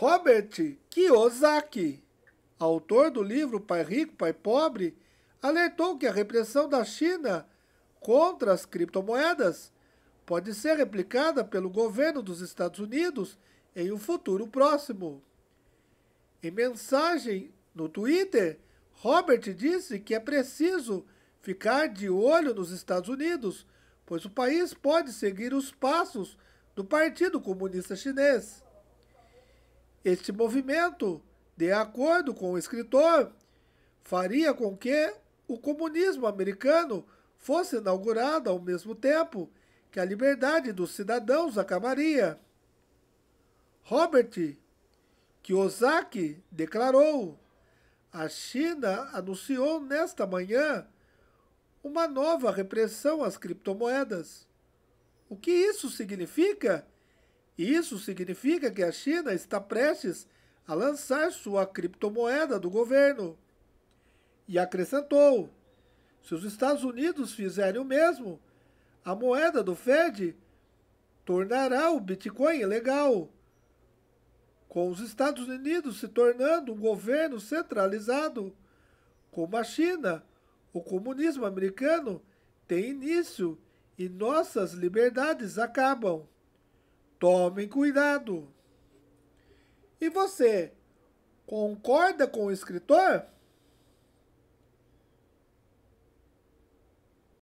Robert Kiyosaki, autor do livro Pai Rico, Pai Pobre, alertou que a repressão da China contra as criptomoedas pode ser replicada pelo governo dos Estados Unidos em um futuro próximo. Em mensagem no Twitter, Robert disse que é preciso ficar de olho nos Estados Unidos, pois o país pode seguir os passos do Partido Comunista Chinês. Este movimento, de acordo com o escritor, faria com que o comunismo americano fosse inaugurado ao mesmo tempo que a liberdade dos cidadãos acabaria. Robert Kiyosaki declarou: A China anunciou nesta manhã uma nova repressão às criptomoedas. O que isso significa? Isso significa que a China está prestes a lançar sua criptomoeda do governo. E acrescentou: se os Estados Unidos fizerem o mesmo, a moeda do Fed tornará o Bitcoin ilegal. Com os Estados Unidos se tornando um governo centralizado, como a China, o comunismo americano tem início e nossas liberdades acabam. Tomem cuidado! E você, concorda com o escritor?